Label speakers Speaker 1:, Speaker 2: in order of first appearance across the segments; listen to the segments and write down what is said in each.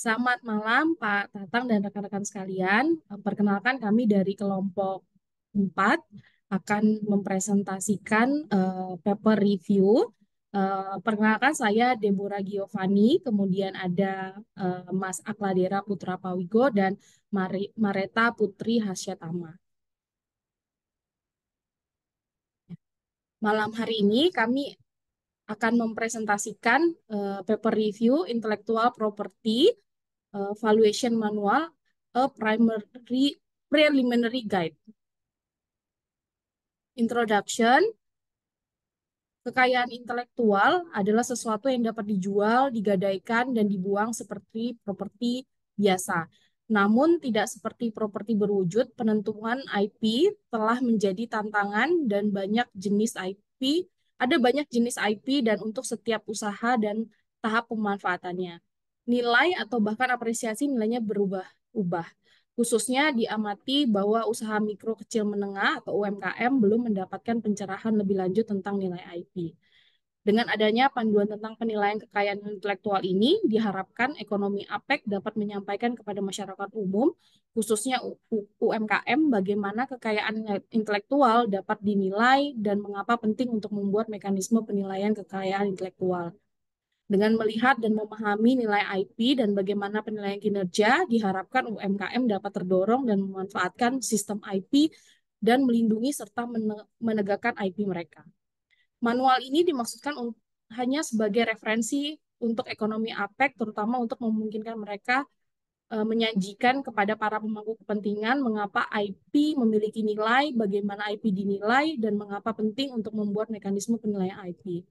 Speaker 1: Selamat malam Pak Tatang dan rekan-rekan sekalian. Perkenalkan kami dari kelompok 4 akan mempresentasikan uh, paper review. Uh, perkenalkan saya Deborah Giovanni, kemudian ada uh, Mas Akladera Putra Pawigo dan Mari Mareta Putri Hasyatama. Malam hari ini kami akan mempresentasikan uh, paper review intellectual property uh, valuation manual a primary preliminary guide. Introduction Kekayaan intelektual adalah sesuatu yang dapat dijual, digadaikan, dan dibuang seperti properti biasa. Namun tidak seperti properti berwujud, penentuan IP telah menjadi tantangan dan banyak jenis IP ada banyak jenis IP dan untuk setiap usaha dan tahap pemanfaatannya. Nilai atau bahkan apresiasi nilainya berubah-ubah. Khususnya diamati bahwa usaha mikro kecil menengah atau UMKM belum mendapatkan pencerahan lebih lanjut tentang nilai IP. Dengan adanya panduan tentang penilaian kekayaan intelektual ini, diharapkan ekonomi APEC dapat menyampaikan kepada masyarakat umum, khususnya UMKM, bagaimana kekayaan intelektual dapat dinilai dan mengapa penting untuk membuat mekanisme penilaian kekayaan intelektual. Dengan melihat dan memahami nilai IP dan bagaimana penilaian kinerja, diharapkan UMKM dapat terdorong dan memanfaatkan sistem IP dan melindungi serta menegakkan IP mereka. Manual ini dimaksudkan hanya sebagai referensi untuk ekonomi APEC, terutama untuk memungkinkan mereka eh, menyajikan kepada para pemangku kepentingan mengapa IP memiliki nilai, bagaimana IP dinilai, dan mengapa penting untuk membuat mekanisme penilaian IP.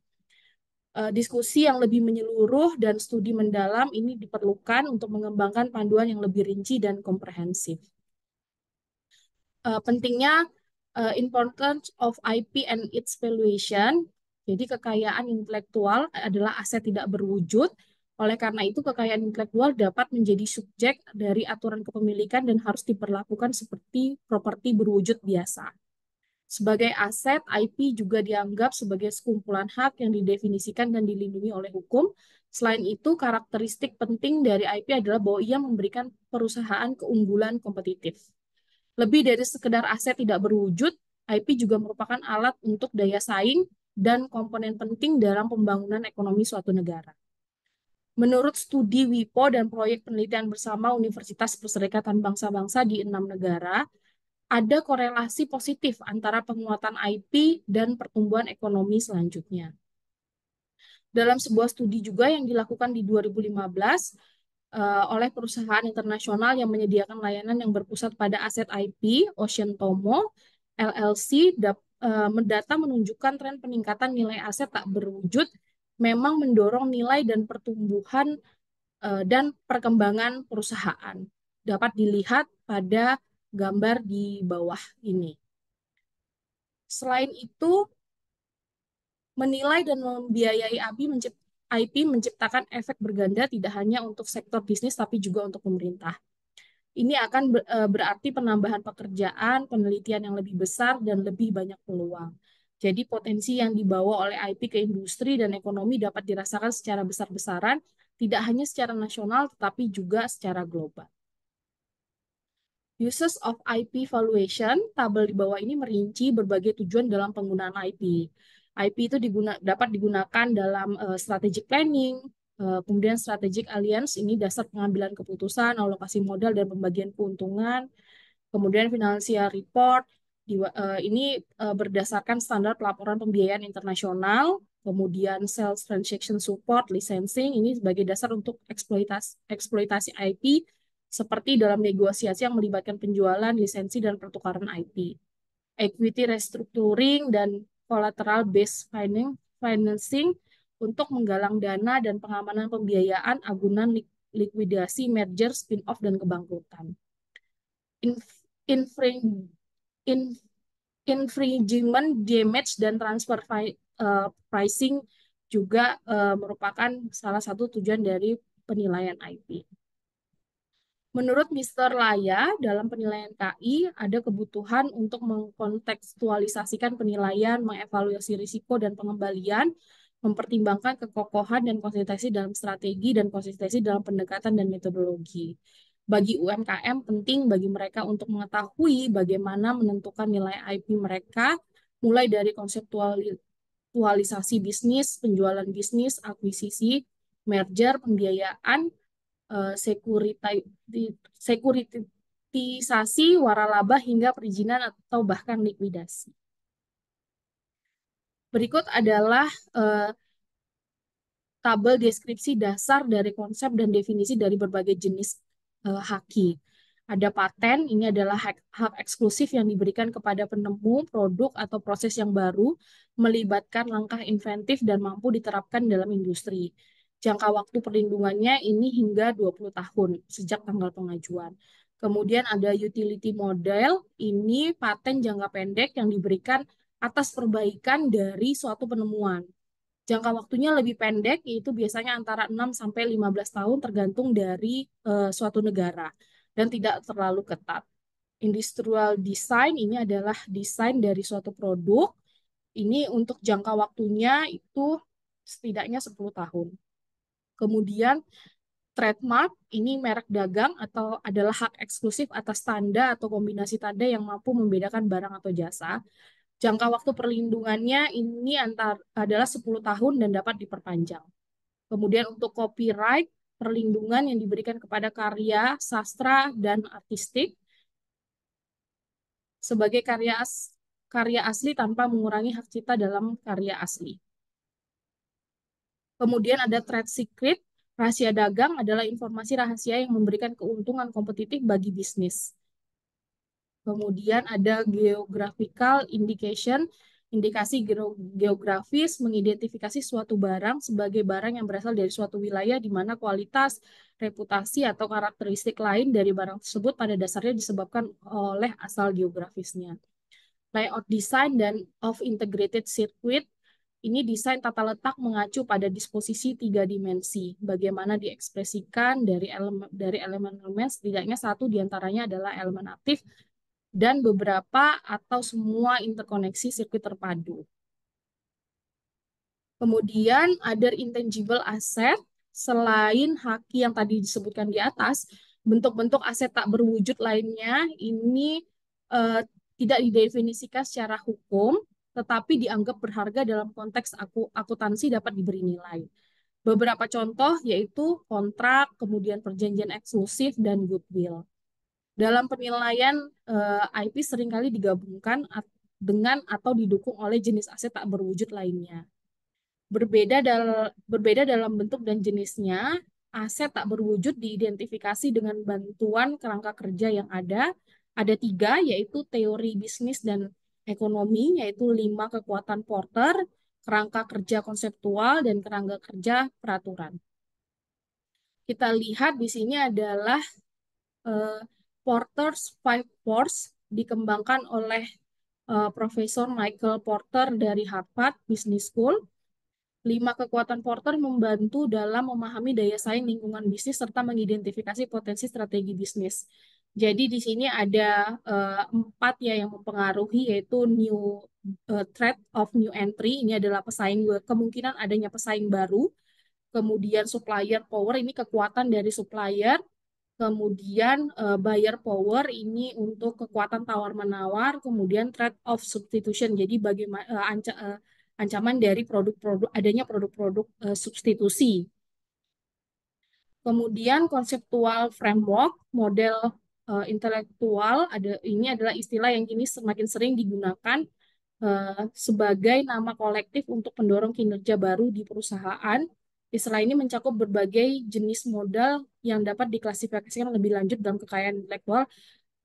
Speaker 1: Eh, diskusi yang lebih menyeluruh dan studi mendalam ini diperlukan untuk mengembangkan panduan yang lebih rinci dan komprehensif. Eh, pentingnya uh, importance of IP and its valuation. Jadi kekayaan intelektual adalah aset tidak berwujud. Oleh karena itu kekayaan intelektual dapat menjadi subjek dari aturan kepemilikan dan harus diperlakukan seperti properti berwujud biasa. Sebagai aset, IP juga dianggap sebagai sekumpulan hak yang didefinisikan dan dilindungi oleh hukum. Selain itu, karakteristik penting dari IP adalah bahwa ia memberikan perusahaan keunggulan kompetitif. Lebih dari sekedar aset tidak berwujud, IP juga merupakan alat untuk daya saing dan komponen penting dalam pembangunan ekonomi suatu negara. Menurut studi WIPO dan proyek penelitian bersama Universitas Perserikatan Bangsa-Bangsa di enam negara, ada korelasi positif antara penguatan IP dan pertumbuhan ekonomi selanjutnya. Dalam sebuah studi juga yang dilakukan di 2015, Eh, oleh perusahaan internasional yang menyediakan layanan yang berpusat pada aset IP Ocean Tomo LLC dap, eh, data menunjukkan tren peningkatan nilai aset tak berwujud memang mendorong nilai dan pertumbuhan eh, dan perkembangan perusahaan dapat dilihat pada gambar di bawah ini. Selain itu, menilai dan membiayai ABI mencipt IP menciptakan efek berganda tidak hanya untuk sektor bisnis tapi juga untuk pemerintah. Ini akan eh, berarti penambahan pekerjaan, penelitian yang lebih besar, dan lebih banyak peluang. Jadi potensi yang dibawa oleh IP ke industri dan ekonomi dapat dirasakan secara besar-besaran, tidak hanya secara nasional tetapi juga secara global. Uses of IP valuation, tabel di bawah ini merinci berbagai tujuan dalam penggunaan IP. IP itu diguna, dapat digunakan dalam uh, strategic planning, uh, kemudian strategic alliance ini dasar pengambilan keputusan, alokasi modal dan pembagian keuntungan, kemudian financial report di, uh, eh, ini uh, berdasarkan standar pelaporan pembiayaan internasional, kemudian sales transaction support, licensing ini sebagai dasar untuk eksploitasi eksploitasi IP seperti dalam negosiasi yang melibatkan penjualan lisensi dan pertukaran IP equity restructuring dan collateral based financing untuk menggalang dana dan pengamanan pembiayaan agunan likuidasi merger spin-off dan kebangkrutan. Infringement infringement damage dan transfer uh, pricing juga uh, merupakan salah satu tujuan dari penilaian IP. Menurut Mr. Laya, dalam penilaian KI ada kebutuhan untuk mengkontekstualisasikan penilaian, mengevaluasi risiko dan pengembalian, mempertimbangkan kekokohan dan konsistensi dalam strategi dan konsistensi dalam pendekatan dan metodologi. Bagi UMKM penting bagi mereka untuk mengetahui bagaimana menentukan nilai IP mereka, mulai dari konseptualisasi bisnis, penjualan bisnis, akuisisi, merger, pembiayaan, Eh, sekuritisasi waralaba hingga perizinan atau bahkan likuidasi. Berikut adalah eh, tabel deskripsi dasar dari konsep dan definisi dari berbagai jenis uh, haki. Ada paten, ini adalah hak, hak eksklusif yang diberikan kepada penemu, produk, atau proses yang baru, melibatkan langkah inventif dan mampu diterapkan dalam industri. Jangka waktu perlindungannya ini hingga 20 tahun sejak tanggal pengajuan. Kemudian ada utility model, ini paten jangka pendek yang diberikan atas perbaikan dari suatu penemuan. Jangka waktunya lebih pendek, yaitu biasanya antara 6 sampai 15 tahun tergantung dari uh, suatu negara dan tidak terlalu ketat. Industrial design ini adalah desain dari suatu produk. Ini untuk jangka waktunya itu setidaknya 10 tahun. Kemudian trademark ini merek dagang atau adalah hak eksklusif atas tanda atau kombinasi tanda yang mampu membedakan barang atau jasa. Jangka waktu perlindungannya ini antar adalah 10 tahun dan dapat diperpanjang. Kemudian untuk copyright, perlindungan yang diberikan kepada karya sastra dan artistik sebagai karya as, karya asli tanpa mengurangi hak cipta dalam karya asli. Kemudian ada trade secret, rahasia dagang adalah informasi rahasia yang memberikan keuntungan kompetitif bagi bisnis. Kemudian ada geographical indication, indikasi geografis mengidentifikasi suatu barang sebagai barang yang berasal dari suatu wilayah di mana kualitas, reputasi, atau karakteristik lain dari barang tersebut pada dasarnya disebabkan oleh asal geografisnya. Layout design dan of integrated circuit ini desain tata letak mengacu pada disposisi tiga dimensi, bagaimana diekspresikan dari elemen dari elemen-elemen setidaknya satu diantaranya adalah elemen aktif dan beberapa atau semua interkoneksi sirkuit terpadu. Kemudian ada intangible asset selain haki yang tadi disebutkan di atas, bentuk-bentuk aset tak berwujud lainnya ini uh, tidak didefinisikan secara hukum tetapi dianggap berharga dalam konteks aku, akuntansi dapat diberi nilai. Beberapa contoh yaitu kontrak, kemudian perjanjian eksklusif, dan goodwill. Dalam penilaian eh, IP seringkali digabungkan dengan atau didukung oleh jenis aset tak berwujud lainnya. Berbeda, dal berbeda dalam bentuk dan jenisnya, aset tak berwujud diidentifikasi dengan bantuan kerangka kerja yang ada. Ada tiga, yaitu teori bisnis dan ekonomi, yaitu lima kekuatan porter, kerangka kerja konseptual, dan kerangka kerja peraturan. Kita lihat di sini adalah uh, Porter's Five Force dikembangkan oleh uh, Profesor Michael Porter dari Harvard Business School. Lima kekuatan Porter membantu dalam memahami daya saing lingkungan bisnis serta mengidentifikasi potensi strategi bisnis. Jadi di sini ada uh, empat ya yang mempengaruhi yaitu new uh, threat of new entry ini adalah pesaing kemungkinan adanya pesaing baru, kemudian supplier power ini kekuatan dari supplier, kemudian uh, buyer power ini untuk kekuatan tawar menawar, kemudian threat of substitution jadi bagaimana uh, anca, uh, ancaman dari produk-produk adanya produk-produk uh, substitusi Kemudian konseptual framework, model uh, intelektual ada ini adalah istilah yang kini semakin sering digunakan uh, sebagai nama kolektif untuk pendorong kinerja baru di perusahaan. Istilah ini mencakup berbagai jenis modal yang dapat diklasifikasikan lebih lanjut dalam kekayaan intelektual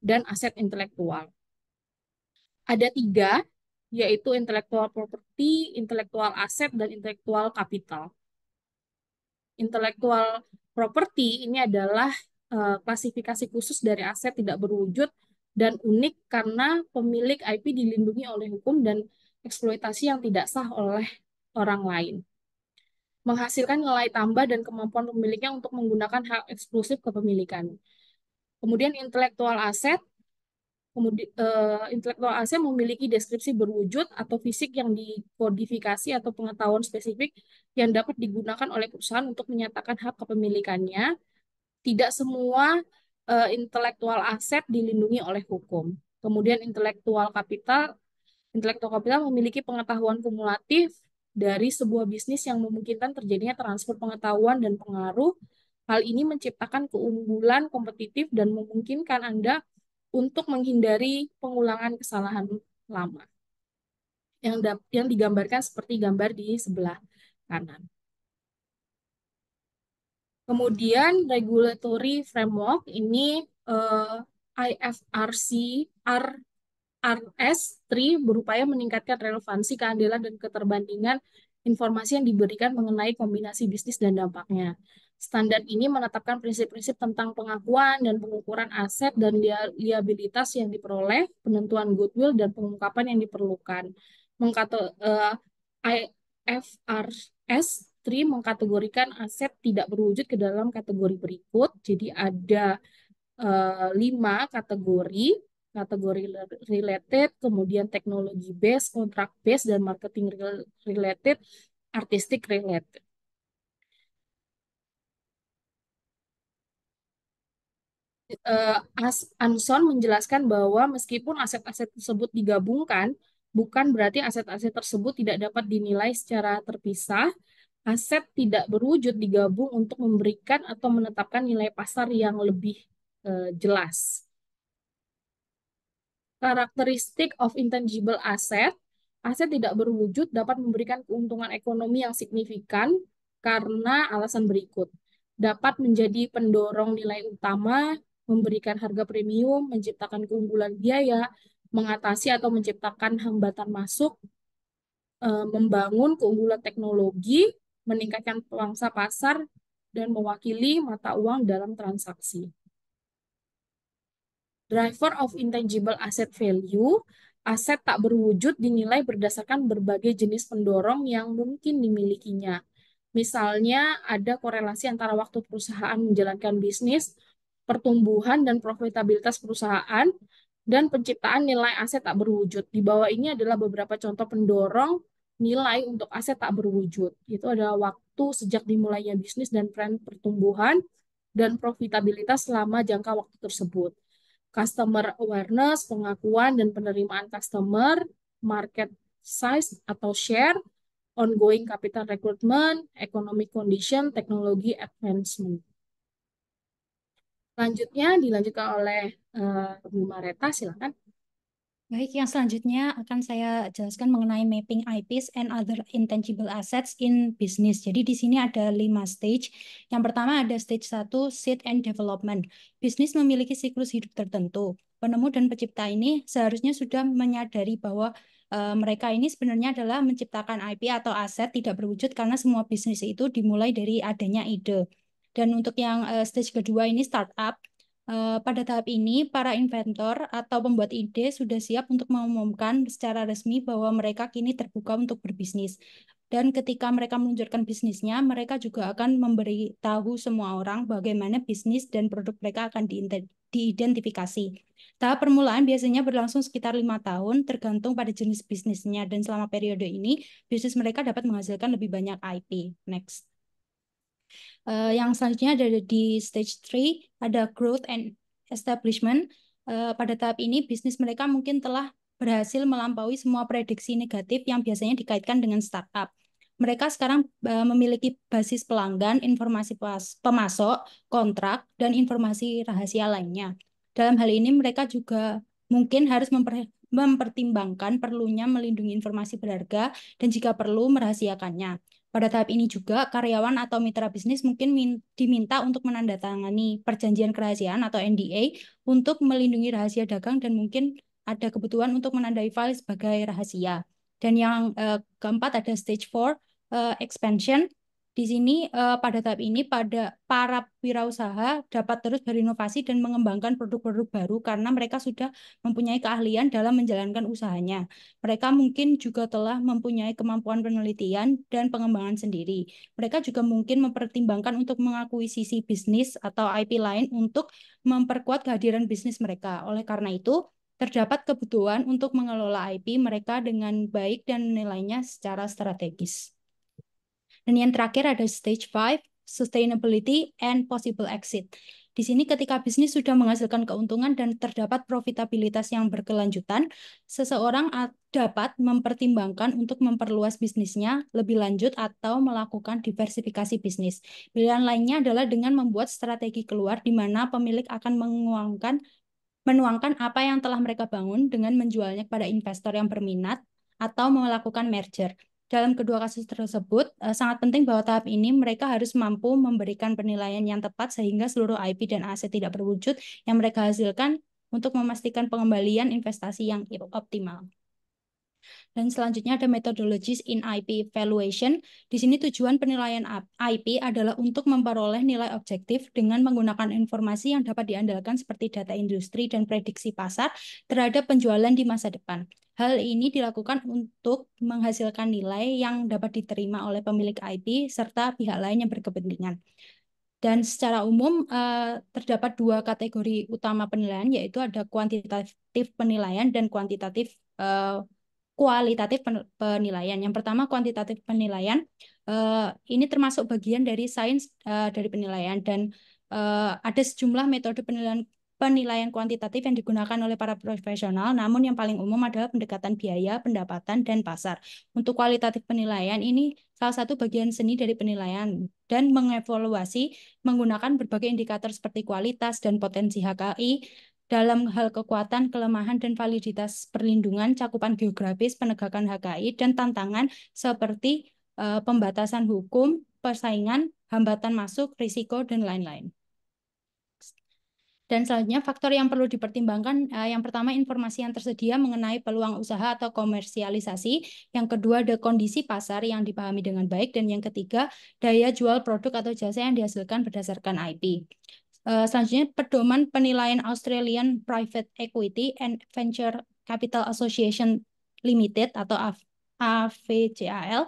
Speaker 1: dan aset intelektual. Ada tiga, yaitu intelektual properti, intelektual aset, dan intelektual kapital. Intelektual properti ini adalah Eh, hmm. klasifikasi khusus dari aset tidak berwujud dan unik karena pemilik IP dilindungi oleh hukum dan eksploitasi yang tidak sah oleh orang lain. Menghasilkan nilai tambah dan kemampuan pemiliknya untuk menggunakan hak eksklusif kepemilikan. Kemudian intelektual aset eh, intelektual aset memiliki deskripsi berwujud atau fisik yang dikodifikasi atau pengetahuan spesifik yang dapat digunakan oleh perusahaan untuk menyatakan hak kepemilikannya tidak semua uh, intelektual aset dilindungi oleh hukum. Kemudian intelektual kapital, intelektual kapital memiliki pengetahuan kumulatif dari sebuah bisnis yang memungkinkan terjadinya transfer pengetahuan dan pengaruh. Hal ini menciptakan keunggulan kompetitif dan memungkinkan Anda untuk menghindari pengulangan kesalahan lama. Yang yang digambarkan seperti gambar di sebelah kanan. Kemudian regulatory framework ini uh, eh, IFRC R RS3 berupaya meningkatkan relevansi keandalan dan keterbandingan informasi yang diberikan mengenai kombinasi bisnis dan dampaknya. Standar ini menetapkan prinsip-prinsip tentang pengakuan dan pengukuran aset dan liabilitas yang diperoleh, penentuan goodwill dan pengungkapan yang diperlukan. Mengkata uh, eh, IFRS industri mengkategorikan aset tidak berwujud ke dalam kategori berikut. Jadi ada eh, lima kategori, kategori related, kemudian teknologi base, kontrak base, dan marketing related, artistik related. uh, Anson menjelaskan bahwa meskipun aset-aset tersebut digabungkan, bukan berarti aset-aset tersebut tidak dapat dinilai secara terpisah aset tidak berwujud digabung untuk memberikan atau menetapkan nilai pasar yang lebih eh, jelas. Karakteristik of intangible asset, aset tidak berwujud dapat memberikan keuntungan ekonomi yang signifikan karena alasan berikut. Dapat menjadi pendorong nilai utama, memberikan harga premium, menciptakan keunggulan biaya, mengatasi atau menciptakan hambatan masuk, eh, membangun keunggulan teknologi, meningkatkan pangsa pasar, dan mewakili mata uang dalam transaksi. Driver of intangible asset value, aset tak berwujud dinilai berdasarkan berbagai jenis pendorong yang mungkin dimilikinya. Misalnya ada korelasi antara waktu perusahaan menjalankan bisnis, pertumbuhan dan profitabilitas perusahaan, dan penciptaan nilai aset tak berwujud. Di bawah ini adalah beberapa contoh pendorong nilai untuk aset tak berwujud. Itu adalah waktu sejak dimulainya bisnis dan tren pertumbuhan dan profitabilitas selama jangka waktu tersebut. Customer awareness, pengakuan dan penerimaan customer, market size atau share, ongoing capital recruitment, economic condition, teknologi advancement.
Speaker 2: lanjutnya dilanjutkan oleh uh, eh, Bu Mareta, silakan. Baik, yang selanjutnya akan saya jelaskan mengenai mapping IPs and other intangible assets in business. Jadi di sini ada lima stage. Yang pertama ada stage satu seed and development. Bisnis memiliki siklus hidup tertentu. Penemu dan pencipta ini seharusnya sudah menyadari bahwa uh, mereka ini sebenarnya adalah menciptakan IP atau aset tidak berwujud karena semua bisnis itu dimulai dari adanya ide. Dan untuk yang uh, stage kedua ini startup, Eh, pada tahap ini, para inventor atau pembuat ide sudah siap untuk mengumumkan secara resmi bahwa mereka kini terbuka untuk berbisnis. Dan ketika mereka meluncurkan bisnisnya, mereka juga akan memberitahu semua orang bagaimana bisnis dan produk mereka akan diidentifikasi. Tahap permulaan biasanya berlangsung sekitar lima tahun, tergantung pada jenis bisnisnya. Dan selama periode ini, bisnis mereka dapat menghasilkan lebih banyak IP. Next. Uh, yang selanjutnya ada di stage 3 ada growth and establishment. Uh, pada tahap ini bisnis mereka mungkin telah berhasil melampaui semua prediksi negatif yang biasanya dikaitkan dengan startup. Mereka sekarang uh, memiliki basis pelanggan, informasi pas pemasok, kontrak, dan informasi rahasia lainnya. Dalam hal ini mereka juga mungkin harus memper mempertimbangkan perlunya melindungi informasi berharga dan jika perlu merahasiakannya. Pada tahap ini juga, karyawan atau mitra bisnis mungkin diminta untuk menandatangani perjanjian kerahasiaan atau NDA untuk melindungi rahasia dagang dan mungkin ada kebutuhan untuk menandai file sebagai rahasia. Dan yang uh, keempat ada stage 4, uh, eh, expansion. Di sini uh, pada tahap ini pada para wirausaha dapat terus berinovasi dan mengembangkan produk-produk baru karena mereka sudah mempunyai keahlian dalam menjalankan usahanya. Mereka mungkin juga telah mempunyai kemampuan penelitian dan pengembangan sendiri. Mereka juga mungkin mempertimbangkan untuk mengakuisisi bisnis atau IP lain untuk memperkuat kehadiran bisnis mereka. Oleh karena itu, terdapat kebutuhan untuk mengelola IP mereka dengan baik dan nilainya secara strategis. Dan yang terakhir ada stage 5, sustainability and possible exit. Di sini ketika bisnis sudah menghasilkan keuntungan dan terdapat profitabilitas yang berkelanjutan, seseorang dapat mempertimbangkan untuk memperluas bisnisnya lebih lanjut atau melakukan diversifikasi bisnis. Pilihan lainnya adalah dengan membuat strategi keluar di mana pemilik akan menguangkan menuangkan apa yang telah mereka bangun dengan menjualnya kepada investor yang berminat atau melakukan merger. Dalam kedua kasus tersebut, eh, sangat penting bahwa tahap ini mereka harus mampu memberikan penilaian yang tepat sehingga seluruh IP dan aset tidak berwujud yang mereka hasilkan untuk memastikan pengembalian investasi yang optimal. Dan selanjutnya ada metodologis in IP valuation. Di sini tujuan penilaian IP adalah untuk memperoleh nilai objektif dengan menggunakan informasi yang dapat diandalkan seperti data industri dan prediksi pasar terhadap penjualan di masa depan. Hal ini dilakukan untuk menghasilkan nilai yang dapat diterima oleh pemilik IP serta pihak lain yang berkepentingan. Dan secara umum eh, terdapat dua kategori utama penilaian yaitu ada kuantitatif penilaian dan kuantitatif eh, kualitatif penilaian. Yang pertama kuantitatif penilaian. Uh, ini termasuk bagian dari sains uh, dari penilaian dan uh, ada sejumlah metode penilaian penilaian kuantitatif yang digunakan oleh para profesional, namun yang paling umum adalah pendekatan biaya, pendapatan, dan pasar. Untuk kualitatif penilaian, ini salah satu bagian seni dari penilaian dan mengevaluasi menggunakan berbagai indikator seperti kualitas dan potensi HKI, dalam hal kekuatan, kelemahan, dan validitas perlindungan, cakupan geografis, penegakan HKI, dan tantangan seperti uh, pembatasan hukum, persaingan, hambatan masuk, risiko, dan lain-lain. Dan selanjutnya faktor yang perlu dipertimbangkan, eh, yang pertama informasi yang tersedia mengenai peluang usaha atau komersialisasi, yang kedua ada kondisi pasar yang dipahami dengan baik, dan yang ketiga daya jual produk atau jasa yang dihasilkan berdasarkan IP. Eh, selanjutnya, pedoman penilaian Australian Private Equity and Venture Capital Association Limited atau AVCAL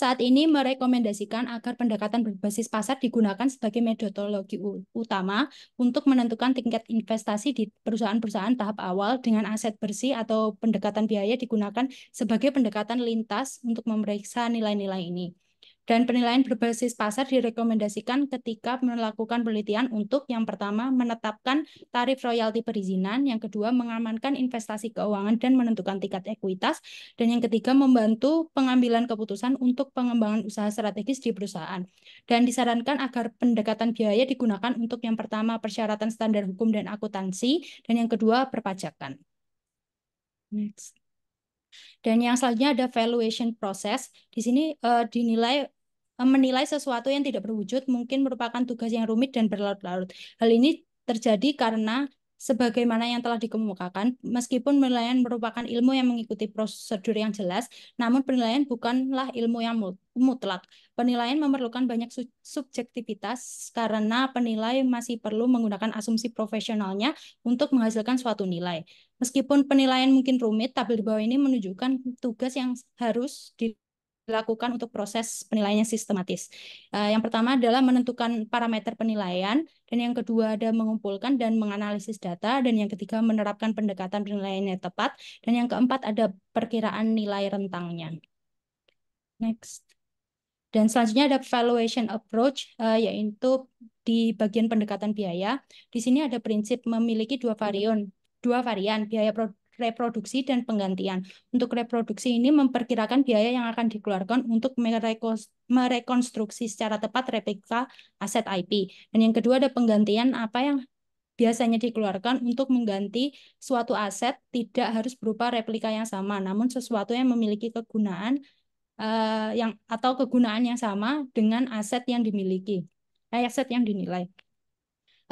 Speaker 2: saat ini merekomendasikan agar pendekatan berbasis pasar digunakan sebagai metodologi utama untuk menentukan tingkat investasi di perusahaan-perusahaan tahap awal dengan aset bersih atau pendekatan biaya digunakan sebagai pendekatan lintas untuk memeriksa nilai-nilai ini. Dan penilaian berbasis pasar direkomendasikan ketika melakukan penelitian untuk yang pertama menetapkan tarif royalti perizinan, yang kedua mengamankan investasi keuangan dan menentukan tingkat ekuitas, dan yang ketiga membantu pengambilan keputusan untuk pengembangan usaha strategis di perusahaan. Dan disarankan agar pendekatan biaya digunakan untuk yang pertama persyaratan standar hukum dan akuntansi, dan yang kedua perpajakan. Next. Dan yang selanjutnya ada valuation process. Di sini uh, dinilai eh, menilai sesuatu yang tidak berwujud mungkin merupakan tugas yang rumit dan berlarut-larut. Hal ini terjadi karena sebagaimana yang telah dikemukakan, meskipun penilaian merupakan ilmu yang mengikuti prosedur yang jelas, namun penilaian bukanlah ilmu yang mutlak. Penilaian memerlukan banyak subjektivitas karena penilai masih perlu menggunakan asumsi profesionalnya untuk menghasilkan suatu nilai. Meskipun penilaian mungkin rumit, tabel di bawah ini menunjukkan tugas yang harus dilakukan dilakukan untuk proses penilaiannya sistematis. Eh, yang pertama adalah menentukan parameter penilaian, dan yang kedua ada mengumpulkan dan menganalisis data, dan yang ketiga menerapkan pendekatan penilaian tepat, dan yang keempat ada perkiraan nilai rentangnya. Next. Dan selanjutnya ada valuation approach, eh, yaitu di bagian pendekatan biaya. Di sini ada prinsip memiliki dua varian, dua varian biaya produk reproduksi dan penggantian. Untuk reproduksi ini memperkirakan biaya yang akan dikeluarkan untuk merekonstruksi secara tepat replika aset IP. Dan yang kedua ada penggantian apa yang biasanya dikeluarkan untuk mengganti suatu aset tidak harus berupa replika yang sama, namun sesuatu yang memiliki kegunaan uh, yang atau kegunaan yang sama dengan aset yang dimiliki, eh, aset yang dinilai.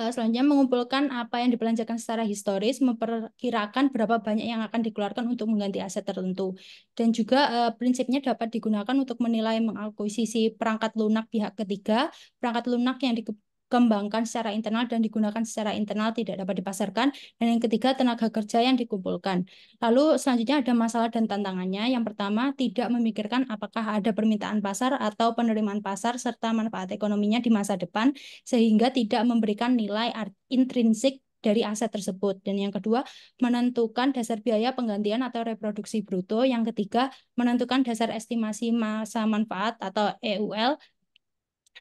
Speaker 2: Eh, selanjutnya mengumpulkan apa yang dibelanjakan secara historis, memperkirakan berapa banyak yang akan dikeluarkan untuk mengganti aset tertentu. Dan juga eh, prinsipnya dapat digunakan untuk menilai mengakuisisi perangkat lunak pihak ketiga, perangkat lunak yang di, kembangkan secara internal dan digunakan secara internal tidak dapat dipasarkan. Dan yang ketiga, tenaga kerja yang dikumpulkan. Lalu selanjutnya ada masalah dan tantangannya. Yang pertama, tidak memikirkan apakah ada permintaan pasar atau penerimaan pasar serta manfaat ekonominya di masa depan, sehingga tidak memberikan nilai intrinsik dari aset tersebut. Dan yang kedua, menentukan dasar biaya penggantian atau reproduksi bruto. Yang ketiga, menentukan dasar estimasi masa manfaat atau EUL.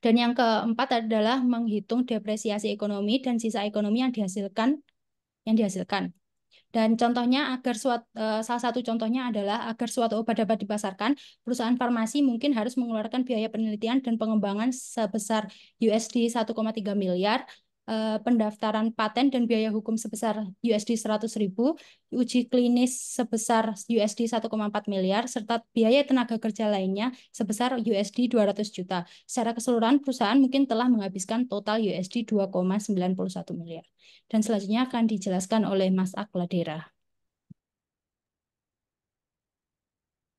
Speaker 2: Dan yang keempat adalah menghitung depresiasi ekonomi dan sisa ekonomi yang dihasilkan yang dihasilkan. Dan contohnya agar suat, e, salah satu contohnya adalah agar suatu obat dapat dipasarkan, perusahaan farmasi mungkin harus mengeluarkan biaya penelitian dan pengembangan sebesar USD 1,3 miliar Eh, pendaftaran paten dan biaya hukum sebesar USD 100.000, uji klinis sebesar USD 1,4 miliar serta biaya tenaga kerja lainnya sebesar USD 200 juta. Secara keseluruhan perusahaan mungkin telah menghabiskan total USD 2,91 miliar. Dan selanjutnya akan dijelaskan oleh Mas Akladera.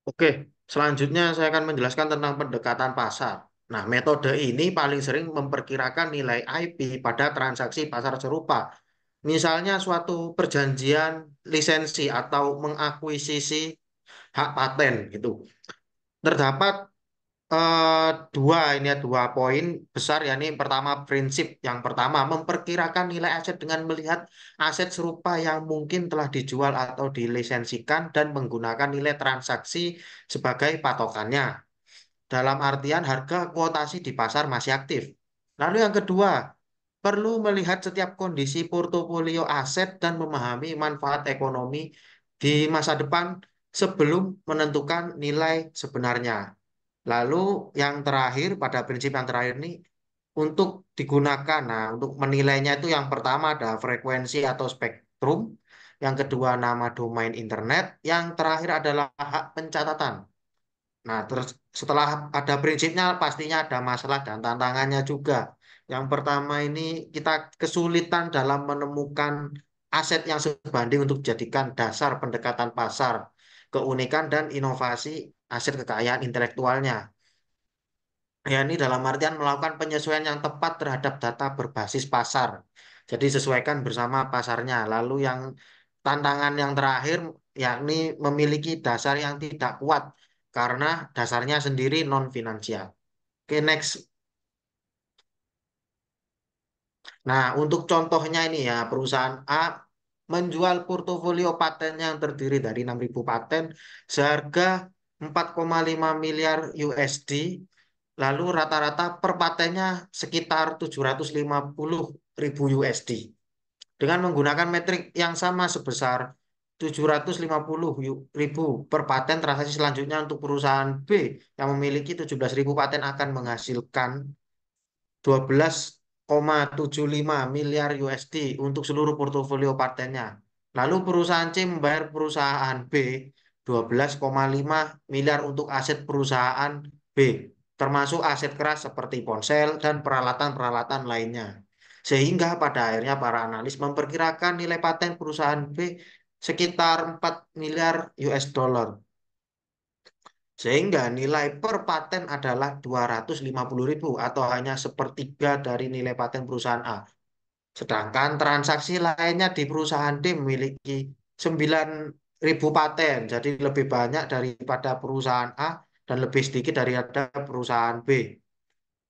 Speaker 3: Oke, selanjutnya saya akan menjelaskan tentang pendekatan pasar. Nah, metode ini paling sering memperkirakan nilai IP pada transaksi pasar serupa. Misalnya suatu perjanjian lisensi atau mengakuisisi hak paten gitu. Terdapat eh, dua ini ya, dua poin besar ya pertama prinsip yang pertama memperkirakan nilai aset dengan melihat aset serupa yang mungkin telah dijual atau dilisensikan dan menggunakan nilai transaksi sebagai patokannya. Dalam artian harga kuotasi di pasar masih aktif. Lalu yang kedua, perlu melihat setiap kondisi portofolio aset dan memahami manfaat ekonomi di masa depan sebelum menentukan nilai sebenarnya. Lalu yang terakhir pada prinsip yang terakhir ini untuk digunakan. Nah, untuk menilainya itu yang pertama ada frekuensi atau spektrum, yang kedua nama domain internet, yang terakhir adalah hak pencatatan. Nah, terus setelah ada prinsipnya pastinya ada masalah dan tantangannya juga. Yang pertama ini kita kesulitan dalam menemukan aset yang sebanding untuk jadikan dasar pendekatan pasar, keunikan dan inovasi aset kekayaan intelektualnya. Ya, ini dalam artian melakukan penyesuaian yang tepat terhadap data berbasis pasar. Jadi sesuaikan bersama pasarnya. Lalu yang tantangan yang terakhir yakni memiliki dasar yang tidak kuat karena dasarnya sendiri non finansial. Oke, okay, next. Nah, untuk contohnya ini ya, perusahaan A menjual portofolio patennya yang terdiri dari 6.000 paten seharga 4,5 miliar USD. Lalu rata-rata per patennya sekitar 750.000 USD. Dengan menggunakan metrik yang sama sebesar 750 ribu per paten transaksi selanjutnya untuk perusahaan B yang memiliki 17 ribu paten akan menghasilkan 12,75 miliar USD untuk seluruh portofolio patennya. Lalu perusahaan C membayar perusahaan B 12,5 miliar untuk aset perusahaan B, termasuk aset keras seperti ponsel dan peralatan-peralatan lainnya. Sehingga pada akhirnya para analis memperkirakan nilai paten perusahaan B sekitar 4 miliar US dollar. Sehingga nilai per paten adalah 250 ribu atau hanya sepertiga dari nilai paten perusahaan A. Sedangkan transaksi lainnya di perusahaan D memiliki 9.000 paten, jadi lebih banyak daripada perusahaan A dan lebih sedikit daripada perusahaan B.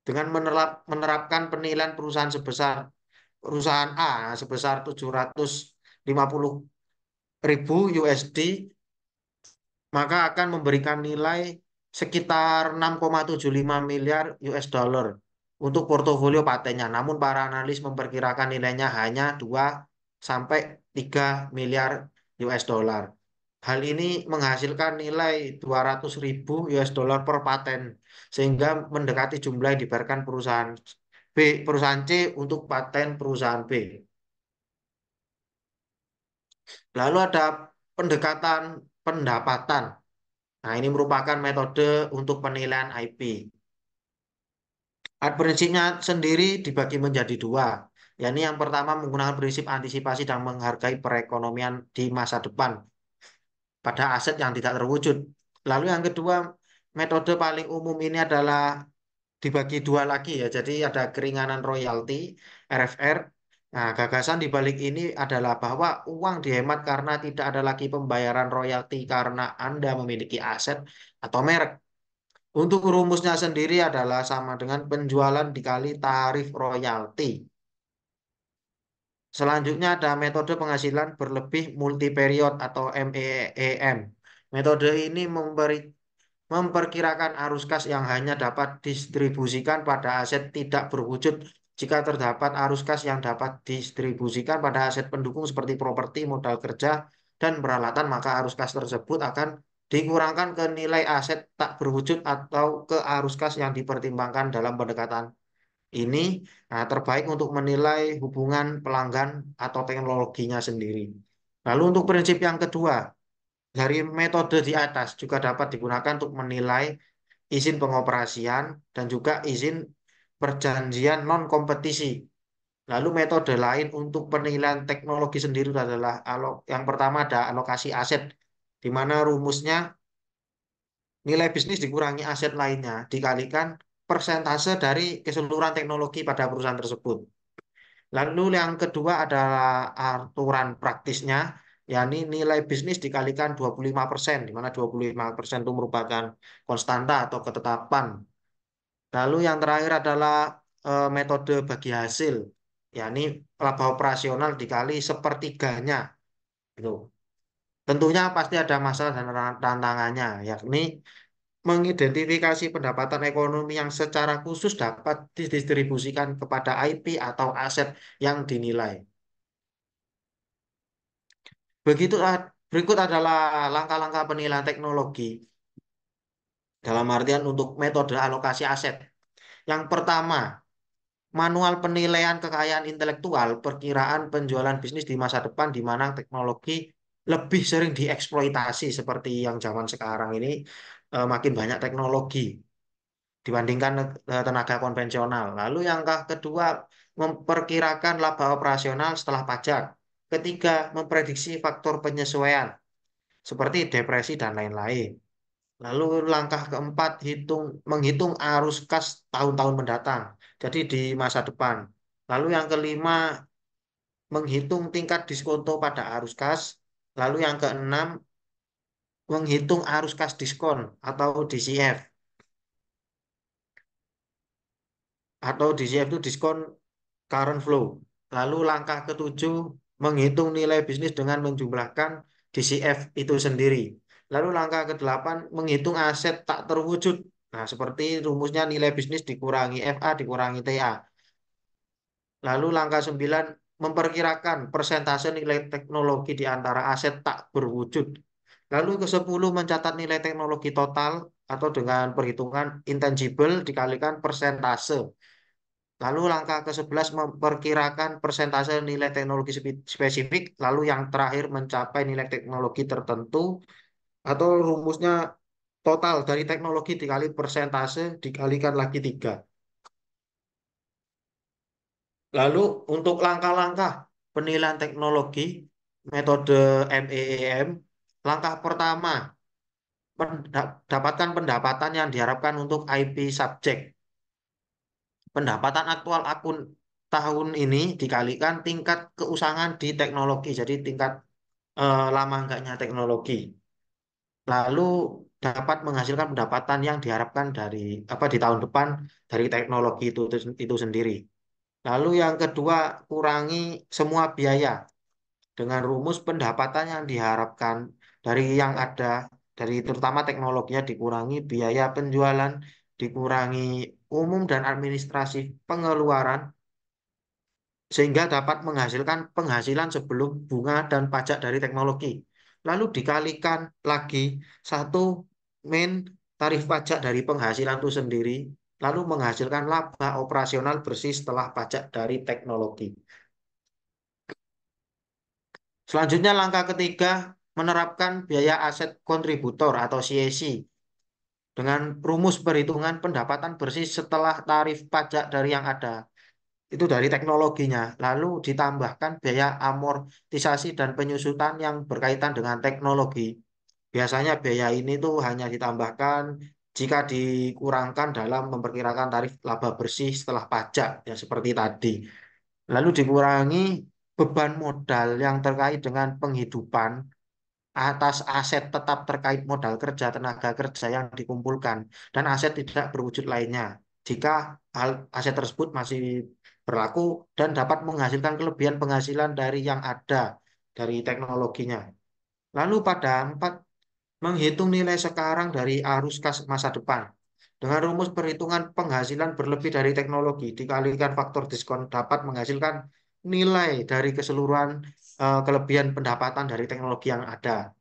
Speaker 3: Dengan menerap, menerapkan penilaian perusahaan sebesar perusahaan A sebesar 750 ribu USD maka akan memberikan nilai sekitar 6,75 miliar US dollar untuk portofolio patennya. Namun para analis memperkirakan nilainya hanya 2 sampai 3 miliar US dollar. Hal ini menghasilkan nilai 200 ribu US dollar per paten sehingga mendekati jumlah yang diberikan perusahaan B, perusahaan C untuk paten perusahaan B. Lalu ada pendekatan pendapatan. Nah, ini merupakan metode untuk penilaian IP. Ad prinsipnya sendiri dibagi menjadi dua. yakni yang pertama menggunakan prinsip antisipasi dan menghargai perekonomian di masa depan pada aset yang tidak terwujud. Lalu yang kedua, metode paling umum ini adalah dibagi dua lagi ya. Jadi ada keringanan royalti RFR Nah, gagasan di balik ini adalah bahwa uang dihemat karena tidak ada lagi pembayaran royalti karena Anda memiliki aset atau merek. Untuk rumusnya sendiri adalah sama dengan penjualan dikali tarif royalti. Selanjutnya ada metode penghasilan berlebih multiperiod atau MEEM. E e metode ini memberi, memperkirakan arus kas yang hanya dapat distribusikan pada aset tidak berwujud jika terdapat arus kas yang dapat distribusikan pada aset pendukung seperti properti, modal kerja, dan peralatan, maka arus kas tersebut akan dikurangkan ke nilai aset tak berwujud atau ke arus kas yang dipertimbangkan dalam pendekatan ini nah, terbaik untuk menilai hubungan pelanggan atau teknologinya sendiri. Lalu untuk prinsip yang kedua, dari metode di atas juga dapat digunakan untuk menilai izin pengoperasian dan juga izin perjanjian non-kompetisi. Lalu metode lain untuk penilaian teknologi sendiri adalah alok yang pertama ada alokasi aset, di mana rumusnya nilai bisnis dikurangi aset lainnya, dikalikan persentase dari keseluruhan teknologi pada perusahaan tersebut. Lalu yang kedua adalah aturan praktisnya, yakni nilai bisnis dikalikan 25%, di mana 25% itu merupakan konstanta atau ketetapan Lalu yang terakhir adalah eh, metode bagi hasil, yakni laba operasional dikali sepertiganya. Gitu. Tentunya pasti ada masalah dan tantangannya, yakni mengidentifikasi pendapatan ekonomi yang secara khusus dapat didistribusikan kepada IP atau aset yang dinilai. Begitu ah, berikut adalah langkah-langkah penilaian teknologi. Dalam artian untuk metode alokasi aset. Yang pertama, manual penilaian kekayaan intelektual, perkiraan penjualan bisnis di masa depan di mana teknologi lebih sering dieksploitasi seperti yang zaman sekarang ini eh, makin banyak teknologi dibandingkan eh, tenaga konvensional. Lalu yang kedua, memperkirakan laba operasional setelah pajak. Ketiga, memprediksi faktor penyesuaian seperti depresi dan lain-lain. Lalu langkah keempat hitung menghitung arus kas tahun-tahun mendatang. Jadi di masa depan. Lalu yang kelima menghitung tingkat diskonto pada arus kas. Lalu yang keenam menghitung arus kas diskon atau DCF. Atau DCF itu diskon current flow. Lalu langkah ketujuh menghitung nilai bisnis dengan menjumlahkan DCF itu sendiri. Lalu langkah ke-8 menghitung aset tak terwujud. Nah, seperti rumusnya nilai bisnis dikurangi FA dikurangi TA. Lalu langkah 9 memperkirakan persentase nilai teknologi di antara aset tak berwujud. Lalu ke-10 mencatat nilai teknologi total atau dengan perhitungan intangible dikalikan persentase. Lalu langkah ke-11 memperkirakan persentase nilai teknologi spesifik, lalu yang terakhir mencapai nilai teknologi tertentu atau rumusnya total dari teknologi dikali persentase dikalikan lagi tiga. Lalu untuk langkah-langkah penilaian teknologi metode MEEM, e e langkah pertama dapatkan pendapatan yang diharapkan untuk IP subjek. Pendapatan aktual akun tahun ini dikalikan tingkat keusangan di teknologi, jadi tingkat eh, lama enggaknya teknologi lalu dapat menghasilkan pendapatan yang diharapkan dari apa di tahun depan dari teknologi itu itu, sendiri. Lalu yang kedua, kurangi semua biaya dengan rumus pendapatan yang diharapkan dari yang ada dari terutama teknologinya dikurangi biaya penjualan, dikurangi umum dan administrasi pengeluaran sehingga dapat menghasilkan penghasilan sebelum bunga dan pajak dari teknologi lalu dikalikan lagi satu min tarif pajak dari penghasilan itu sendiri, lalu menghasilkan laba operasional bersih setelah pajak dari teknologi. Selanjutnya langkah ketiga, menerapkan biaya aset kontributor atau CAC dengan rumus perhitungan pendapatan bersih setelah tarif pajak dari yang ada itu dari teknologinya. Lalu ditambahkan biaya amortisasi dan penyusutan yang berkaitan dengan teknologi. Biasanya biaya ini tuh hanya ditambahkan jika dikurangkan dalam memperkirakan tarif laba bersih setelah pajak ya seperti tadi. Lalu dikurangi beban modal yang terkait dengan penghidupan atas aset tetap terkait modal kerja tenaga kerja yang dikumpulkan dan aset tidak berwujud lainnya jika aset tersebut masih berlaku dan dapat menghasilkan kelebihan penghasilan dari yang ada dari teknologinya. Lalu pada empat, menghitung nilai sekarang dari arus kas masa depan. Dengan rumus perhitungan penghasilan berlebih dari teknologi dikalikan faktor diskon dapat menghasilkan nilai dari keseluruhan eh, kelebihan pendapatan dari teknologi yang ada.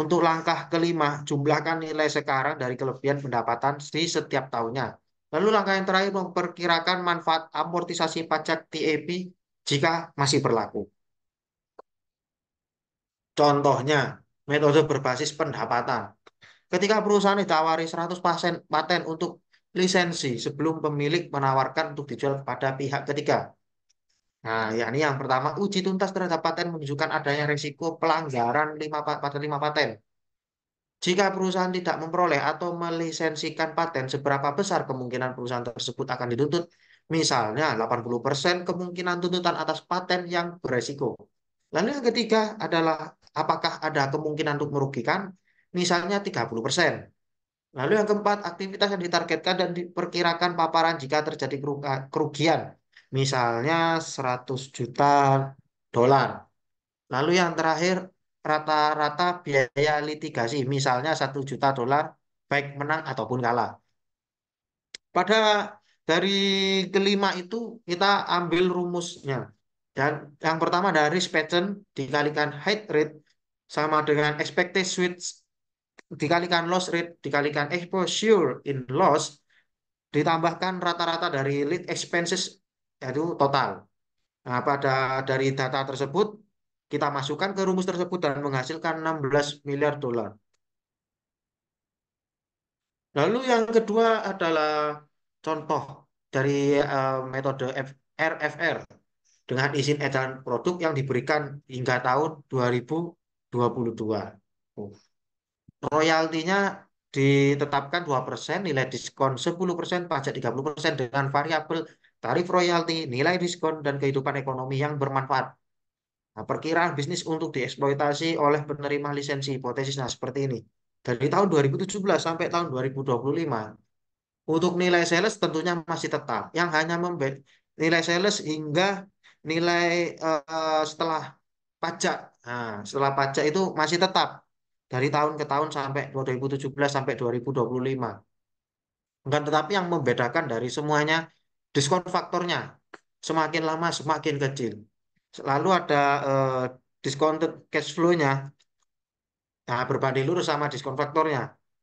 Speaker 3: Untuk langkah kelima, jumlahkan nilai sekarang dari kelebihan pendapatan di setiap tahunnya Lalu langkah yang terakhir memperkirakan manfaat amortisasi pajak TAP e jika masih berlaku. Contohnya, metode berbasis pendapatan. Ketika perusahaan ditawari 100% paten untuk lisensi sebelum pemilik menawarkan untuk dijual kepada pihak ketiga. Nah, yakni yang pertama, uji tuntas terhadap paten menunjukkan adanya risiko pelanggaran 5, pada 5 paten. Jika perusahaan tidak memperoleh atau melisensikan paten, seberapa besar kemungkinan perusahaan tersebut akan dituntut? Misalnya 80% kemungkinan tuntutan atas paten yang beresiko. Lalu yang ketiga adalah apakah ada kemungkinan untuk merugikan? Misalnya 30%. Lalu yang keempat, aktivitas yang ditargetkan dan diperkirakan paparan jika terjadi kerugian. Misalnya 100 juta dolar. Lalu yang terakhir, rata-rata biaya litigasi, misalnya satu juta dolar, baik menang ataupun kalah. Pada dari kelima itu kita ambil rumusnya. Dan yang pertama dari risk dikalikan height rate sama dengan expected switch dikalikan loss rate dikalikan exposure in loss ditambahkan rata-rata dari lead expenses yaitu total. Nah, pada dari data tersebut kita masukkan ke rumus tersebut dan menghasilkan 16 miliar dolar. Lalu yang kedua adalah contoh dari uh, metode RFR dengan izin edaran produk yang diberikan hingga tahun 2022. Oh. Royaltinya ditetapkan 2%, nilai diskon 10%, pajak 30% dengan variabel tarif royalti, nilai diskon, dan kehidupan ekonomi yang bermanfaat Nah, perkiraan bisnis untuk dieksploitasi oleh penerima lisensi nah seperti ini. Dari tahun 2017 sampai tahun 2025, untuk nilai sales tentunya masih tetap, yang hanya membed nilai sales hingga nilai uh, setelah pajak. Nah, setelah pajak itu masih tetap dari tahun ke tahun sampai 2017 sampai 2025. Enggak tetapi yang membedakan dari semuanya diskon faktornya semakin lama semakin kecil lalu ada eh, discounted cash flow-nya. Nah, berbanding lurus sama diskon faktornya.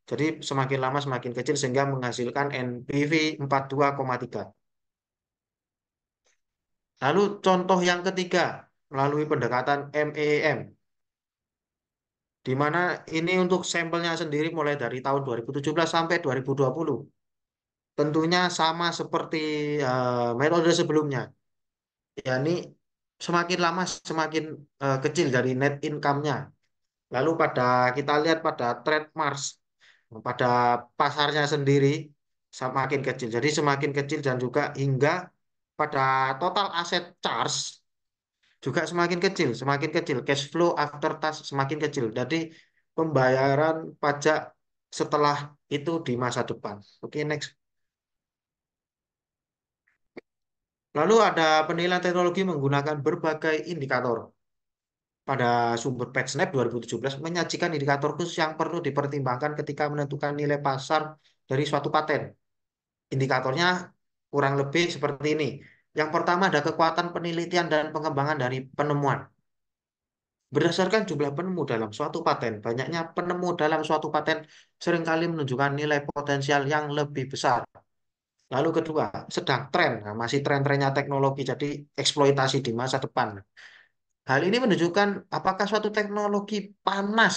Speaker 3: Jadi semakin lama semakin kecil sehingga menghasilkan NPV 42,3. Lalu contoh yang ketiga melalui pendekatan MEM. E Di mana ini untuk sampelnya sendiri mulai dari tahun 2017 sampai 2020. Tentunya sama seperti uh, metode sebelumnya. yakni semakin lama semakin uh, kecil dari net income-nya. Lalu pada kita lihat pada trade Mars pada pasarnya sendiri semakin kecil. Jadi semakin kecil dan juga hingga pada total aset charge juga semakin kecil, semakin kecil. Cash flow after tax semakin kecil. Jadi pembayaran pajak setelah itu di masa depan. Oke, okay, next. Lalu ada penilaian teknologi menggunakan berbagai indikator. Pada sumber PetSnap 2017 menyajikan indikator khusus yang perlu dipertimbangkan ketika menentukan nilai pasar dari suatu paten. Indikatornya kurang lebih seperti ini. Yang pertama ada kekuatan penelitian dan pengembangan dari penemuan. Berdasarkan jumlah penemu dalam suatu paten, banyaknya penemu dalam suatu paten seringkali menunjukkan nilai potensial yang lebih besar Lalu kedua, sedang tren, nah, masih tren-trennya teknologi, jadi eksploitasi di masa depan. Hal ini menunjukkan apakah suatu teknologi panas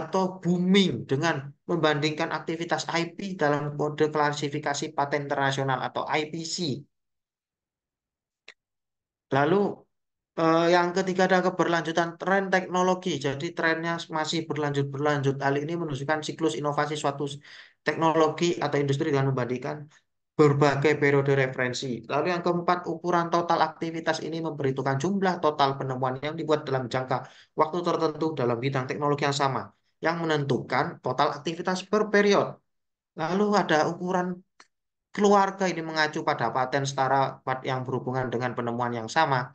Speaker 3: atau booming dengan membandingkan aktivitas IP dalam kode klasifikasi paten internasional atau IPC. Lalu eh, yang ketiga ada keberlanjutan tren teknologi. Jadi trennya masih berlanjut-berlanjut. Hal ini menunjukkan siklus inovasi suatu teknologi atau industri dengan membandingkan berbagai periode referensi. Lalu yang keempat, ukuran total aktivitas ini memperhitungkan jumlah total penemuan yang dibuat dalam jangka waktu tertentu dalam bidang teknologi yang sama, yang menentukan total aktivitas per periode. Lalu ada ukuran keluarga ini mengacu pada paten setara yang berhubungan dengan penemuan yang sama.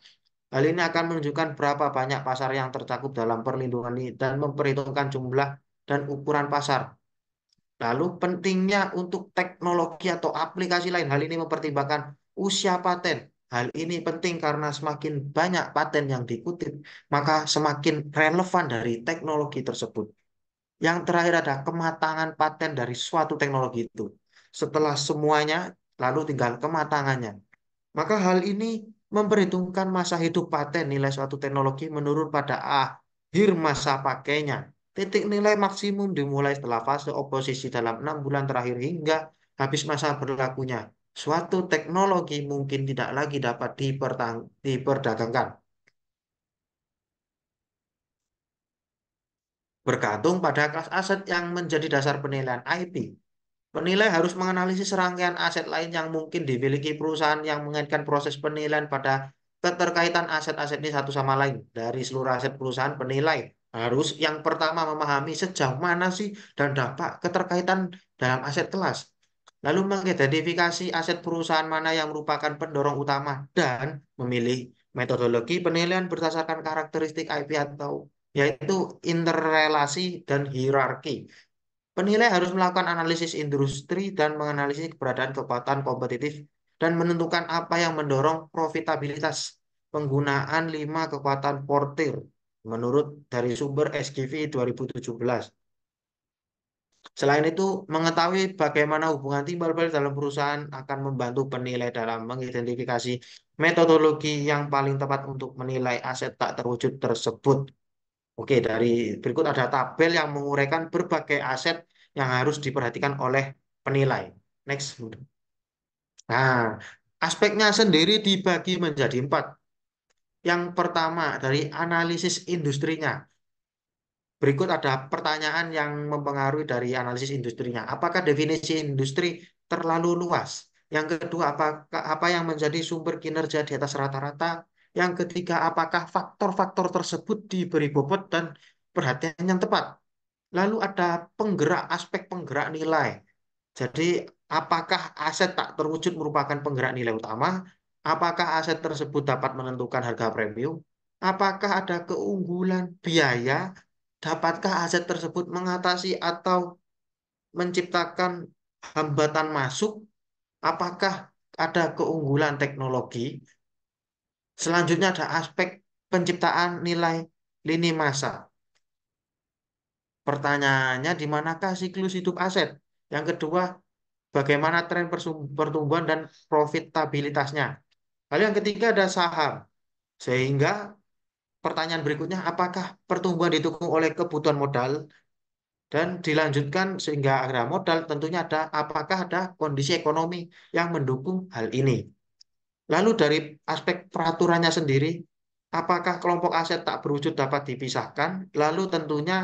Speaker 3: Hal ini akan menunjukkan berapa banyak pasar yang tercakup dalam perlindungan ini dan memperhitungkan jumlah dan ukuran pasar Lalu pentingnya untuk teknologi atau aplikasi lain. Hal ini mempertimbangkan usia paten. Hal ini penting karena semakin banyak paten yang dikutip, maka semakin relevan dari teknologi tersebut. Yang terakhir ada kematangan paten dari suatu teknologi itu. Setelah semuanya, lalu tinggal kematangannya. Maka hal ini memperhitungkan masa hidup paten nilai suatu teknologi menurun pada akhir masa pakainya. Titik nilai maksimum dimulai setelah fase oposisi dalam enam bulan terakhir hingga habis masa berlakunya. Suatu teknologi mungkin tidak lagi dapat diperdagangkan. Bergantung pada kelas aset yang menjadi dasar penilaian IP. Penilai harus menganalisis serangkaian aset lain yang mungkin dimiliki perusahaan yang mengaitkan proses penilaian pada keterkaitan aset-aset ini satu sama lain. Dari seluruh aset perusahaan, penilai harus yang pertama memahami sejauh mana sih dan dampak keterkaitan dalam aset kelas. Lalu mengidentifikasi aset perusahaan mana yang merupakan pendorong utama dan memilih metodologi penilaian berdasarkan karakteristik IP atau yaitu interrelasi dan hierarki. Penilai harus melakukan analisis industri dan menganalisis keberadaan kekuatan kompetitif dan menentukan apa yang mendorong profitabilitas penggunaan lima kekuatan portir menurut dari sumber SGV 2017. Selain itu, mengetahui bagaimana hubungan timbal balik dalam perusahaan akan membantu penilai dalam mengidentifikasi metodologi yang paling tepat untuk menilai aset tak terwujud tersebut. Oke, dari berikut ada tabel yang menguraikan berbagai aset yang harus diperhatikan oleh penilai. Next. Nah, aspeknya sendiri dibagi menjadi empat. Yang pertama dari analisis industrinya. Berikut ada pertanyaan yang mempengaruhi dari analisis industrinya. Apakah definisi industri terlalu luas? Yang kedua, apakah apa yang menjadi sumber kinerja di atas rata-rata? Yang ketiga, apakah faktor-faktor tersebut diberi bobot dan perhatian yang tepat? Lalu ada penggerak, aspek penggerak nilai. Jadi, apakah aset tak terwujud merupakan penggerak nilai utama? Apakah aset tersebut dapat menentukan harga premium? Apakah ada keunggulan biaya? Dapatkah aset tersebut mengatasi atau menciptakan hambatan masuk? Apakah ada keunggulan teknologi? Selanjutnya ada aspek penciptaan nilai lini masa. Pertanyaannya, di manakah siklus hidup aset? Yang kedua, bagaimana tren pertumbuhan dan profitabilitasnya? Lalu yang ketiga ada saham. Sehingga pertanyaan berikutnya, apakah pertumbuhan didukung oleh kebutuhan modal? Dan dilanjutkan sehingga agra modal tentunya ada apakah ada kondisi ekonomi yang mendukung hal ini. Lalu dari aspek peraturannya sendiri, apakah kelompok aset tak berwujud dapat dipisahkan? Lalu tentunya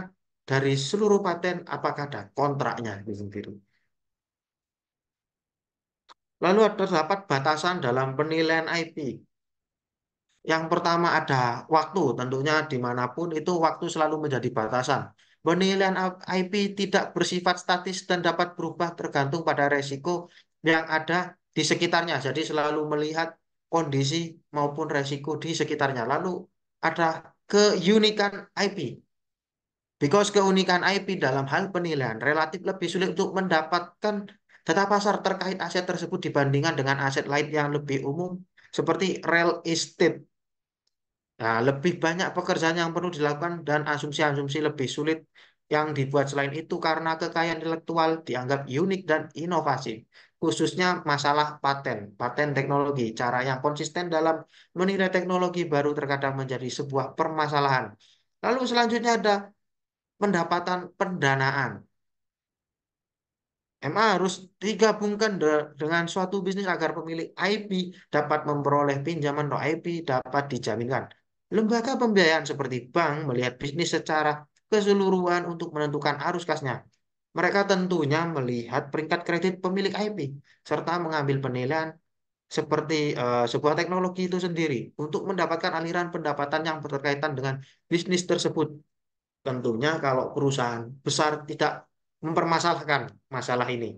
Speaker 3: dari seluruh paten apakah ada kontraknya di sendiri. Lalu terdapat batasan dalam penilaian IP. Yang pertama ada waktu, tentunya dimanapun itu waktu selalu menjadi batasan. Penilaian IP tidak bersifat statis dan dapat berubah tergantung pada resiko yang ada di sekitarnya. Jadi selalu melihat kondisi maupun resiko di sekitarnya. Lalu ada keunikan IP. Because keunikan IP dalam hal penilaian relatif lebih sulit untuk mendapatkan Data pasar terkait aset tersebut dibandingkan dengan aset lain yang lebih umum seperti real estate. Nah, lebih banyak pekerjaan yang perlu dilakukan dan asumsi-asumsi lebih sulit yang dibuat selain itu karena kekayaan intelektual dianggap unik dan inovasi, khususnya masalah paten, paten teknologi. Cara yang konsisten dalam menilai teknologi baru terkadang menjadi sebuah permasalahan. Lalu selanjutnya ada pendapatan pendanaan. MA harus digabungkan de dengan suatu bisnis agar pemilik IP dapat memperoleh pinjaman atau IP dapat dijaminkan. Lembaga pembiayaan seperti bank melihat bisnis secara keseluruhan untuk menentukan arus kasnya. Mereka tentunya melihat peringkat kredit pemilik IP serta mengambil penilaian seperti uh, sebuah teknologi itu sendiri untuk mendapatkan aliran pendapatan yang berkaitan dengan bisnis tersebut. Tentunya kalau perusahaan besar tidak mempermasalahkan masalah ini.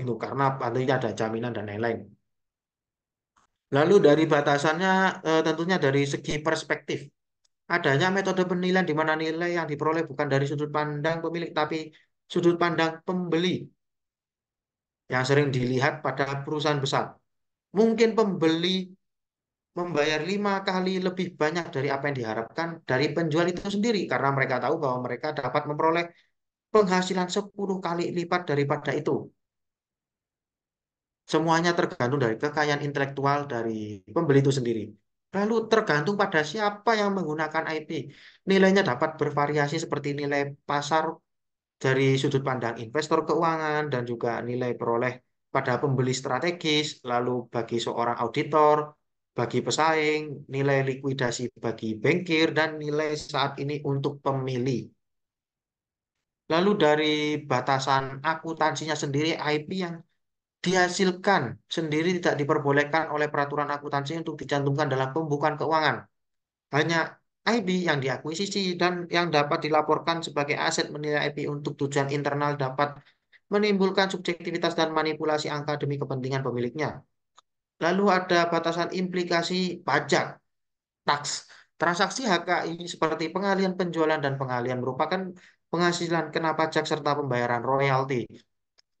Speaker 3: Itu karena tentunya ada jaminan dan lain-lain. Lalu dari batasannya eh, tentunya dari segi perspektif. Adanya metode penilaian di mana nilai yang diperoleh bukan dari sudut pandang pemilik tapi sudut pandang pembeli yang sering dilihat pada perusahaan besar. Mungkin pembeli membayar lima kali lebih banyak dari apa yang diharapkan dari penjual itu sendiri karena mereka tahu bahwa mereka dapat memperoleh penghasilan 10 kali lipat daripada itu. Semuanya tergantung dari kekayaan intelektual dari pembeli itu sendiri. Lalu tergantung pada siapa yang menggunakan IP. Nilainya dapat bervariasi seperti nilai pasar dari sudut pandang investor keuangan dan juga nilai peroleh pada pembeli strategis, lalu bagi seorang auditor, bagi pesaing, nilai likuidasi bagi bankir, dan nilai saat ini untuk pemilih. Lalu dari batasan akuntansinya sendiri IP yang dihasilkan sendiri tidak diperbolehkan oleh peraturan akuntansi untuk dicantumkan dalam pembukaan keuangan. Hanya IP yang diakuisisi dan yang dapat dilaporkan sebagai aset menilai IP untuk tujuan internal dapat menimbulkan subjektivitas dan manipulasi angka demi kepentingan pemiliknya. Lalu ada batasan implikasi pajak, tax. Transaksi HKI seperti pengalian penjualan dan pengalian merupakan penghasilan kena pajak serta pembayaran royalti.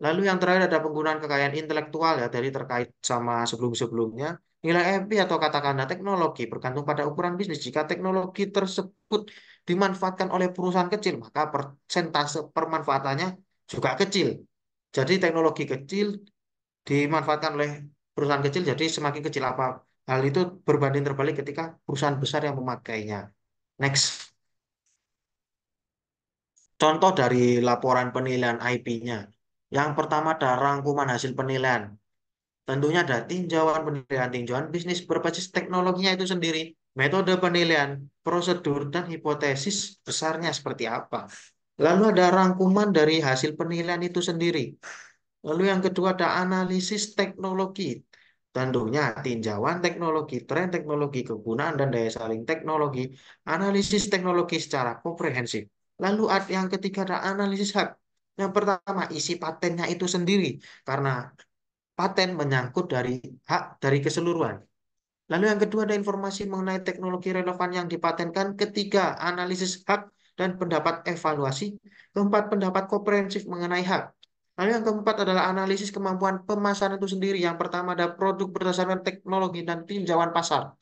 Speaker 3: Lalu yang terakhir ada penggunaan kekayaan intelektual ya, dari terkait sama sebelum-sebelumnya. Nilai MP atau katakanlah teknologi bergantung pada ukuran bisnis. Jika teknologi tersebut dimanfaatkan oleh perusahaan kecil, maka persentase permanfaatannya juga kecil. Jadi teknologi kecil dimanfaatkan oleh perusahaan kecil, jadi semakin kecil apa hal itu berbanding terbalik ketika perusahaan besar yang memakainya. Next. Contoh dari laporan penilaian IP-nya. Yang pertama ada rangkuman hasil penilaian. Tentunya ada tinjauan penilaian-tinjauan bisnis berbasis teknologinya itu sendiri. Metode penilaian, prosedur, dan hipotesis besarnya seperti apa. Lalu ada rangkuman dari hasil penilaian itu sendiri. Lalu yang kedua ada analisis teknologi. Tentunya tinjauan teknologi, tren teknologi, kegunaan dan daya saling teknologi, analisis teknologi secara komprehensif. Lalu yang ketiga adalah analisis hak. Yang pertama isi patennya itu sendiri karena paten menyangkut dari hak dari keseluruhan. Lalu yang kedua ada informasi mengenai teknologi relevan yang dipatenkan. Ketiga analisis hak dan pendapat evaluasi. Keempat pendapat komprehensif mengenai hak. Lalu yang keempat adalah analisis kemampuan pemasaran itu sendiri. Yang pertama ada produk berdasarkan teknologi dan tinjauan pasar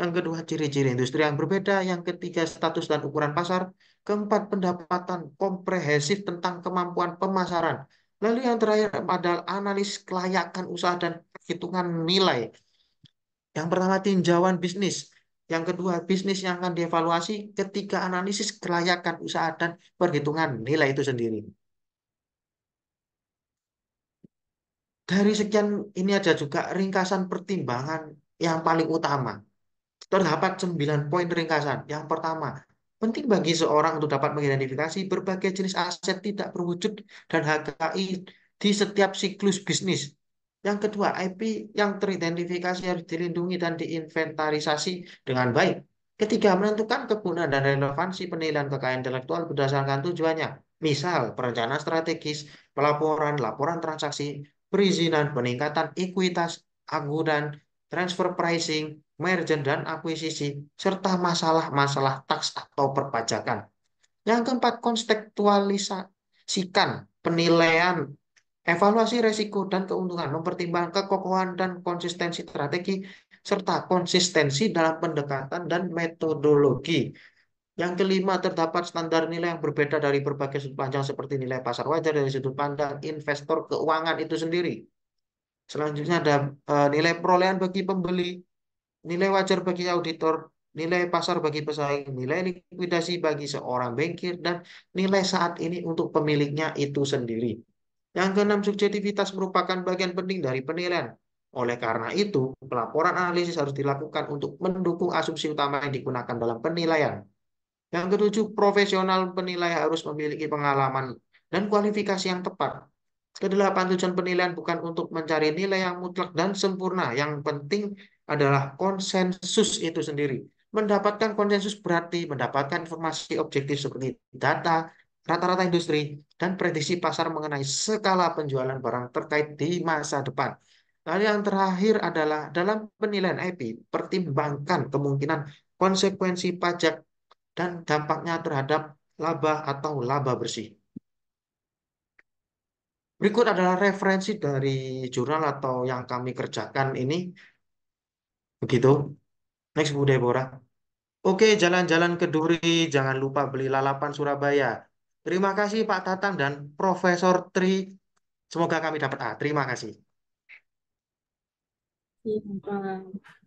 Speaker 3: yang kedua ciri-ciri industri yang berbeda, yang ketiga status dan ukuran pasar, keempat pendapatan komprehensif tentang kemampuan pemasaran. Lalu yang terakhir adalah analis kelayakan usaha dan perhitungan nilai. Yang pertama tinjauan bisnis, yang kedua bisnis yang akan dievaluasi, ketiga analisis kelayakan usaha dan perhitungan nilai itu sendiri. Dari sekian ini ada juga ringkasan pertimbangan yang paling utama Terdapat 9 poin ringkasan. Yang pertama, penting bagi seorang untuk dapat mengidentifikasi berbagai jenis aset tidak berwujud dan HKI di setiap siklus bisnis. Yang kedua, IP yang teridentifikasi harus dilindungi dan diinventarisasi dengan baik. Ketiga, menentukan kegunaan dan relevansi penilaian kekayaan intelektual berdasarkan tujuannya. Misal, perencanaan strategis, pelaporan, laporan transaksi, perizinan, peningkatan ekuitas, angguran, transfer pricing, merger dan akuisisi, serta masalah-masalah tax atau perpajakan. Yang keempat, konstektualisasikan penilaian evaluasi risiko dan keuntungan, mempertimbangkan kekokohan dan konsistensi strategi, serta konsistensi dalam pendekatan dan metodologi. Yang kelima, terdapat standar nilai yang berbeda dari berbagai sudut panjang seperti nilai pasar wajar dari sudut pandang investor keuangan itu sendiri. Selanjutnya ada eh, nilai perolehan bagi pembeli, nilai wajar bagi auditor, nilai pasar bagi pesaing, nilai likuidasi bagi seorang bankir, dan nilai saat ini untuk pemiliknya itu sendiri. Yang keenam, subjektivitas merupakan bagian penting dari penilaian. Oleh karena itu, pelaporan analisis harus dilakukan untuk mendukung asumsi utama yang digunakan dalam penilaian. Yang ketujuh, profesional penilai harus memiliki pengalaman dan kualifikasi yang tepat. Kedelapan, tujuan penilaian bukan untuk mencari nilai yang mutlak dan sempurna. Yang penting adalah konsensus itu sendiri. Mendapatkan konsensus berarti mendapatkan informasi objektif seperti data, rata-rata industri, dan prediksi pasar mengenai skala penjualan barang terkait di masa depan. Lalu yang terakhir adalah dalam penilaian IP, pertimbangkan kemungkinan konsekuensi pajak dan dampaknya terhadap laba atau laba bersih. Berikut adalah referensi dari jurnal atau yang kami kerjakan ini Begitu. Next Bu Deborah. Oke, jalan-jalan ke Duri, jangan lupa beli lalapan Surabaya. Terima kasih Pak Tatang dan Profesor Tri. Semoga kami dapat A. Terima kasih.
Speaker 1: Terima kasih.